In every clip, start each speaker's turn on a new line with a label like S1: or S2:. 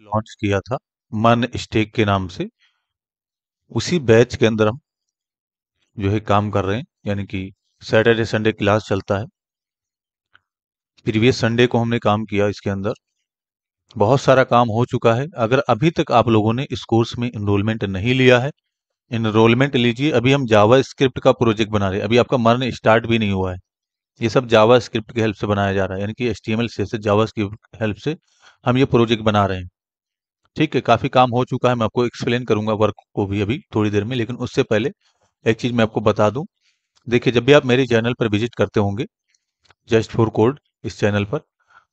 S1: launch किया था मन स्टेक के नाम से उसी बैच के अंदर हम जो है काम कर रहे हैं यानी कि सैटरडे संडे क्लास चलता है प्रीवियस संडे को हमने काम किया इसके अंदर बहुत सारा काम हो चुका है अगर अभी तक आप लोगों ने इस कोर्स में इनरोलमेंट नहीं लिया है इनरोलमेंट लीजिए अभी हम जावा स्क्रिप्ट का प्रोजेक्ट बना रहे हैं अभी आपका मर्न स्टार्ट भी नहीं हुआ है ये सब जावा स्क्रिप्ट की हेल्प से बनाया जा रहा है यानी कि S T M L Java की हेल्प से हम ये प्रोजेक्ट बना रहे हैं ठीक है काफ़ी काम हो चुका है मैं आपको एक्सप्लेन करूंगा वर्क को भी अभी थोड़ी देर में लेकिन उससे पहले एक चीज़ मैं आपको बता दूं देखिए जब भी आप मेरे चैनल पर विजिट करते होंगे जस्ट फॉर कोड इस चैनल पर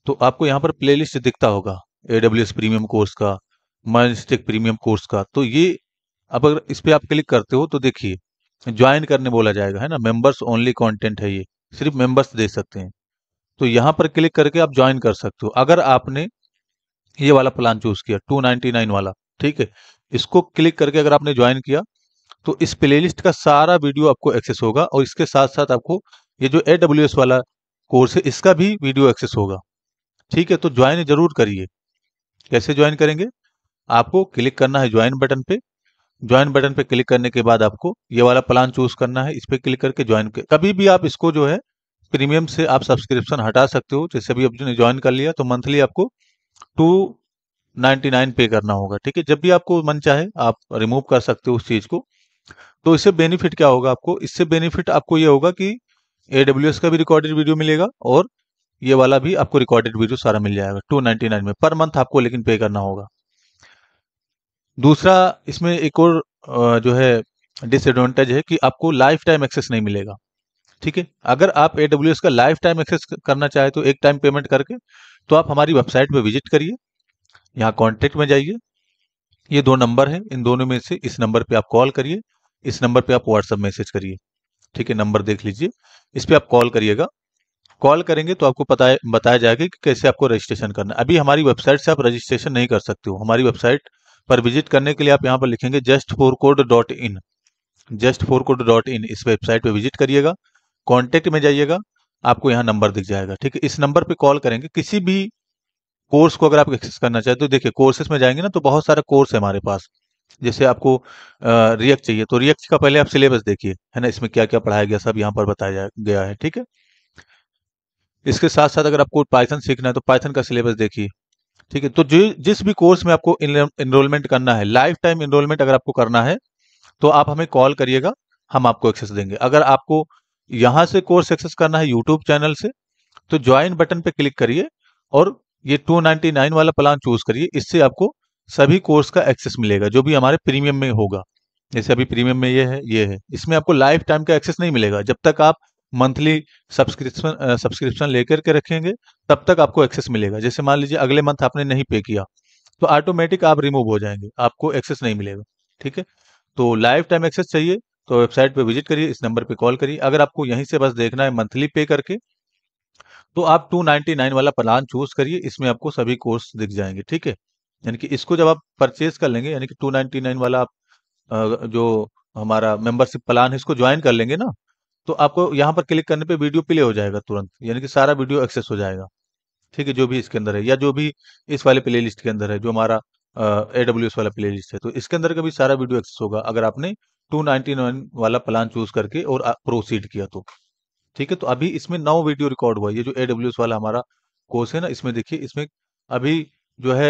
S1: तो आपको यहाँ पर प्लेलिस्ट दिखता होगा ए प्रीमियम कोर्स का मजिस्टिक प्रीमियम कोर्स का तो ये अब अगर इस पर आप क्लिक करते हो तो देखिए ज्वाइन करने बोला जाएगा है ना मेंबर्स ओनली कॉन्टेंट है ये सिर्फ मेंबर्स दे सकते हैं तो यहाँ पर क्लिक करके आप ज्वाइन कर सकते हो अगर आपने ये वाला प्लान चूज किया 299 वाला ठीक है इसको क्लिक करके अगर आपने ज्वाइन किया तो इस प्लेलिस्ट का सारा वीडियो आपको एक्सेस होगा और इसके साथ साथ आपको ये जो ए वाला कोर्स है इसका भी वीडियो एक्सेस होगा ठीक है तो ज्वाइन जरूर करिए कैसे ज्वाइन करेंगे आपको क्लिक करना है ज्वाइन बटन पे ज्वाइन बटन पे क्लिक करने के बाद आपको ये वाला प्लान चूज करना है इस पर क्लिक करके ज्वाइन कभी भी आप इसको जो है प्रीमियम से आप सब्सक्रिप्शन हटा सकते हो जैसे भी आपने ज्वाइन कर लिया तो मंथली आपको टू नाइन्टी नाइन पे करना होगा ठीक है जब भी आपको मन चाहे आप रिमूव कर सकते हो उस चीज को तो इससे बेनिफिट क्या होगा आपको इससे बेनिफिट आपको ये होगा कि ए का भी रिकॉर्डेड वीडियो मिलेगा और ये वाला भी आपको रिकॉर्डेड वीडियो सारा मिल जाएगा टू नाइनटी नाइन में पर मंथ आपको लेकिन पे करना होगा दूसरा इसमें एक और जो है डिसएडवांटेज है कि आपको लाइफ टाइम एक्सेस नहीं मिलेगा ठीक है अगर आप ए का लाइफ टाइम एक्सेस करना चाहे तो एक टाइम पेमेंट करके तो आप हमारी वेबसाइट पर विजिट करिए यहाँ कॉन्टेक्ट में जाइए ये दो नंबर हैं इन दोनों में से इस नंबर पे आप कॉल करिए इस नंबर पे आप व्हाट्सअप मैसेज करिए ठीक है नंबर देख लीजिए इस पर आप कॉल करिएगा कॉल करेंगे तो आपको पता बताया जाएगा कि कैसे आपको रजिस्ट्रेशन करना है अभी हमारी वेबसाइट से आप रजिस्ट्रेशन नहीं कर सकते हो हमारी वेबसाइट पर विजिट करने के लिए आप यहाँ पर लिखेंगे just four code dot in just four code dot in इस वेबसाइट पर विजिट करिएगा कॉन्टेक्ट में जाइएगा आपको यहाँ नंबर दिख जाएगा ठीक है इस नंबर पे कॉल करेंगे किसी भी कोर्स को अगर आप एक्सेस करना चाहते तो देखिए कोर्सेज में जाएंगे ना तो बहुत सारे कोर्स है हमारे पास जैसे आपको रिएक्ट चाहिए तो रिएक्ट का पहले आप सिलेबस देखिए है ना इसमें क्या क्या पढ़ाया गया सब यहाँ पर बताया गया है ठीक है इसके साथ साथ अगर आपको पाइथन सीखना है तो पाइथन का सिलेबस देखिए ठीक है तो जो जिस भी कोर्स में आपको इनरोलमेंट करना है लाइफ टाइम इनरोलमेंट अगर आपको करना है तो आप हमें कॉल करिएगा हम आपको एक्सेस देंगे अगर आपको यहां से कोर्स एक्सेस करना है यूट्यूब चैनल से तो ज्वाइन बटन पे क्लिक करिए और ये 299 वाला प्लान चूज करिए इससे आपको सभी कोर्स का एक्सेस मिलेगा जो भी हमारे प्रीमियम में होगा जैसे अभी प्रीमियम में ये है ये है इसमें आपको लाइफ टाइम का एक्सेस नहीं मिलेगा जब तक आप मंथली सब्सक्रिप्शन सब्सक्रिप्शन लेकर के रखेंगे तब तक आपको एक्सेस मिलेगा जैसे मान लीजिए अगले मंथ आपने नहीं पे किया तो ऑटोमेटिक आप रिमूव हो जाएंगे आपको एक्सेस नहीं मिलेगा ठीक है तो लाइफ टाइम एक्सेस चाहिए तो वेबसाइट पे विजिट करिए इस नंबर पे कॉल करिए अगर आपको यहीं से बस देखना है मंथली पे करके तो आप 299 वाला प्लान चूज करिए इसमें आपको सभी कोर्स दिख जाएंगे ठीक है यानी कि इसको जब आप परचेज कर लेंगे यानी कि 299 वाला आप जो हमारा मेंबरशिप प्लान है इसको ज्वाइन कर लेंगे ना तो आपको यहाँ पर क्लिक करने पर वीडियो प्ले हो जाएगा तुरंत यानी कि सारा वीडियो एक्सेस हो जाएगा ठीक है जो भी इसके अंदर है या जो भी इस वाले प्ले के अंदर है जो हमारा ए डब्ल्यू एस वाला प्ले है तो इसके अंदर का भी सारा वीडियो एक्सेस होगा अगर आपने 299 वाला प्लान चूज करके और प्रोसीड किया तो ठीक है तो अभी इसमें नौ वीडियो रिकॉर्ड हुआ ये जो ए वाला हमारा कोर्स है ना इसमें देखिए इसमें अभी जो है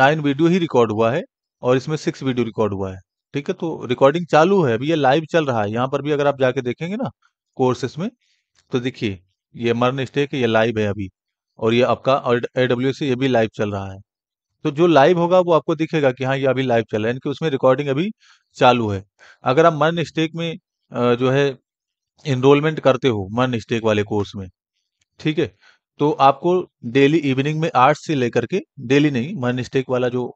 S1: नाइन वीडियो ही रिकॉर्ड हुआ है और इसमें सिक्स वीडियो रिकॉर्ड हुआ है ठीक है तो रिकॉर्डिंग चालू है अभी ये लाइव चल रहा है यहाँ पर भी अगर आप जाके देखेंगे ना कोर्सेस में तो देखिए ये मर्न स्टेक ये लाइव है अभी और ये आपका ए डब्ल्यू ये भी लाइव चल रहा है तो जो लाइव होगा वो आपको दिखेगा कि हाँ ये अभी लाइव चल रहा है उसमें रिकॉर्डिंग अभी चालू है अगर आप मन स्टेक में जो है इनरोलमेंट करते हो मन स्टेक वाले कोर्स में ठीक है तो आपको डेली इवनिंग में आठ से लेकर के डेली नहीं मन स्टेक वाला जो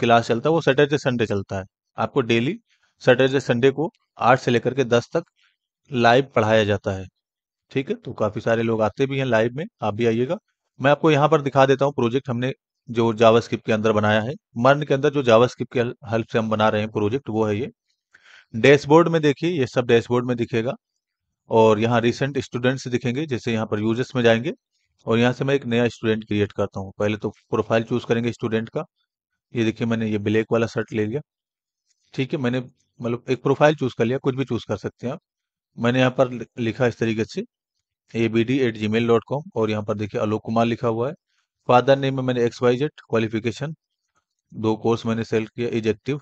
S1: क्लास चलता है वो सैटरडे संडे चलता है आपको डेली सैटरडे संडे को आठ से लेकर के दस तक लाइव पढ़ाया जाता है ठीक है तो काफ़ी सारे लोग आते भी हैं लाइव में आप भी आइएगा मैं आपको यहाँ पर दिखा देता हूँ प्रोजेक्ट हमने जो जावास्क्रिप्ट के अंदर बनाया है मर्न के अंदर जो जावास्क्रिप्ट के हेल्प से हम बना रहे हैं प्रोजेक्ट वो है ये डैशबोर्ड में देखिए ये सब डैशबोर्ड में दिखेगा और यहाँ रिसेंट स्टूडेंट्स दिखेंगे जैसे यहाँ पर यूजर्स में जाएंगे और यहाँ से मैं एक नया स्टूडेंट क्रिएट करता हूँ पहले तो प्रोफाइल चूज करेंगे स्टूडेंट का ये देखिए मैंने ये ब्लैक वाला शर्ट ले लिया ठीक है मैंने मतलब एक प्रोफाइल चूज कर लिया कुछ भी चूज कर सकते हैं आप मैंने यहाँ पर लिखा इस तरीके से A B D at Gmail dot com और यहाँ पर देखिए आलोक कुमार लिखा हुआ है फादर नेम में मैंने एक्स वाई जेड क्वालिफिकेशन दो कोर्स मैंने सेल किया इजेक्टिव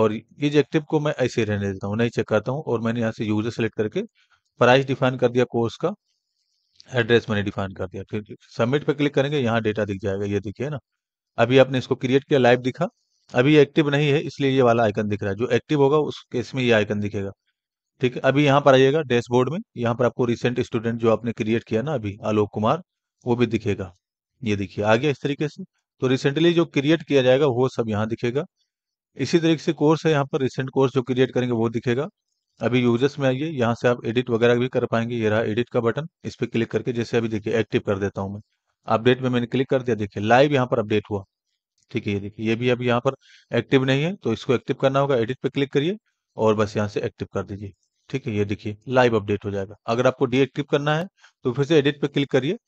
S1: और इजेक्टिव को मैं ऐसे रहने देता हूँ नहीं चेक करता हूँ और मैंने यहाँ से यूजर सेलेक्ट करके प्राइस डिफाइन कर दिया कोर्स का एड्रेस मैंने डिफाइन कर दिया फिर सबमिट पर क्लिक करेंगे यहाँ डेटा दिख जाएगा ये देखिए ना अभी आपने इसको क्रिएट किया लाइव दिखा अभी एक्टिव नहीं है इसलिए ये वाला आइकन दिख रहा है जो एक्टिव होगा उस केस में ये आइकन दिखेगा ठीक है अभी यहाँ पर आइएगा डैशबोर्ड में यहाँ पर आपको रिसेंट स्टूडेंट जो आपने क्रिएट किया ना अभी आलोक कुमार वो भी दिखेगा ये देखिए आ गया इस तरीके से तो रिसेंटली जो क्रिएट किया जाएगा वो सब यहाँ दिखेगा इसी तरीके से कोर्स है यहाँ पर रिसेंट कोर्स जो क्रिएट करेंगे वो दिखेगा अभी यूजर्स में आइए यहाँ से आप एडिट वगैरह भी कर पाएंगे ये रहा एडिट का बटन इस पर क्लिक करके जैसे अभी देखिए एक्टिव कर देता हूँ मैं अपडेट में मैंने क्लिक कर दिया देखिए लाइव यहाँ पर अपडेट हुआ ठीक है ये देखिए ये भी अभी यहाँ पर एक्टिव नहीं है तो इसको एक्टिव करना होगा एडिट पे क्लिक करिए और बस यहाँ से एक्टिव कर दीजिए ठीक है ये देखिए लाइव अपडेट हो जाएगा अगर आपको डीएक्टिव करना है तो फिर से एडिट पे क्लिक करिए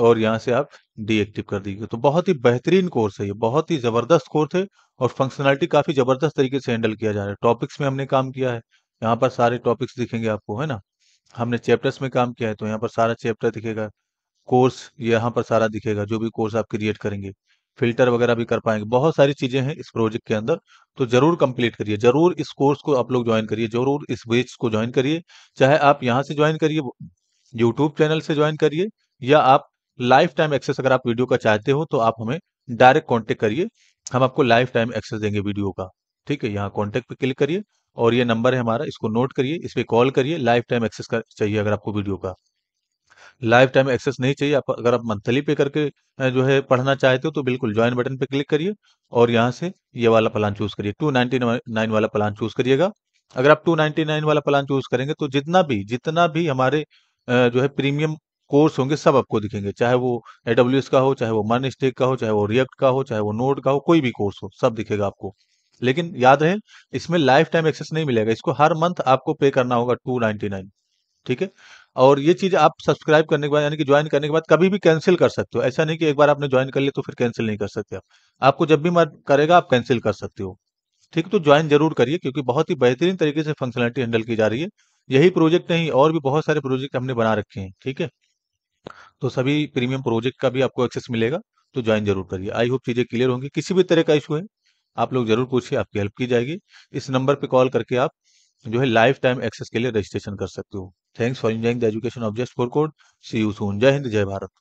S1: और यहाँ से आप डीएक्टिव कर दीजिए तो बहुत ही बेहतरीन कोर्स है ये बहुत ही ज़बरदस्त कोर्स है और फंक्शनलिटी काफ़ी ज़बरदस्त तरीके से हैंडल किया जा रहा है टॉपिक्स में हमने काम किया है यहाँ पर सारे टॉपिक्स दिखेंगे आपको है ना हमने चैप्टर्स में काम किया है तो यहाँ पर सारा चैप्टर दिखेगा कोर्स यहाँ पर सारा दिखेगा जो भी कोर्स आप क्रिएट करेंगे फिल्टर वगैरह भी कर पाएंगे बहुत सारी चीज़ें हैं इस प्रोजेक्ट के अंदर तो ज़रूर कंप्लीट करिए ज़रूर इस कोर्स को आप लोग ज्वाइन करिए ज़रूर इस बेच को ज्वाइन करिए चाहे आप यहाँ से ज्वाइन करिए यूट्यूब चैनल से ज्वाइन करिए या आप लाइफ टाइम एक्सेस अगर आप वीडियो का चाहते हो तो आप हमें डायरेक्ट कॉन्टेक्ट करिए हम आपको लाइफ टाइम एक्सेस देंगे वीडियो का ठीक है यहाँ कॉन्टेक्ट पे क्लिक करिए और ये नंबर है हमारा इसको नोट करिए इस पर कॉल करिए लाइफ टाइम एक्सेस कर चाहिए अगर आपको वीडियो का लाइफ टाइम एक्सेस नहीं चाहिए आप अगर आप मंथली पे करके जो है पढ़ना चाहते हो तो बिल्कुल ज्वाइन बटन पे क्लिक करिए और यहाँ से ये वाला प्लान चूज करिए टू नाइन वाला प्लान चूज करिएगा अगर आप टू नाइन वाला प्लान चूज करेंगे तो जितना भी जितना भी हमारे जो है प्रीमियम कोर्स होंगे सब आपको दिखेंगे चाहे वो एडब्ल्यू का हो चाहे वो मन स्टेक का हो चाहे वो रिएक्ट का हो चाहे वो नोट का हो कोई भी कोर्स हो सब दिखेगा आपको लेकिन याद रहे इसमें लाइफ टाइम एक्सेस नहीं मिलेगा इसको हर मंथ आपको पे करना होगा टू नाइनटी नाइन ठीक है और ये चीज आप सब्सक्राइब करने के बाद यानी कि ज्वाइन करने के बाद कभी भी कैंसिल कर सकते हो ऐसा नहीं कि एक बार आपने ज्वाइन कर लिया तो फिर कैंसिल नहीं कर सकते आप आपको जब भी मन करेगा आप कैंसिल कर सकते हो ठीक तो ज्वाइन जरूर करिए क्योंकि बहुत ही बेहतरीन तरीके से फंक्शनलिटी हैंडल की जा रही है यही प्रोजेक्ट नहीं और भी बहुत सारे प्रोजेक्ट हमने बना रखे हैं ठीक है तो सभी प्रीमियम प्रोजेक्ट का भी आपको एक्सेस मिलेगा तो ज्वाइन जरूर करिए आई होप चीज़ें क्लियर होंगी किसी भी तरह का इशू है आप लोग जरूर पूछिए आपकी हेल्प की जाएगी इस नंबर पर कॉल करके आप जो है लाइफ टाइम एक्सेस के लिए रजिस्ट्रेशन कर सकते हो thanks for enjoying the education of just four code see you soon जय हिंद जय भारत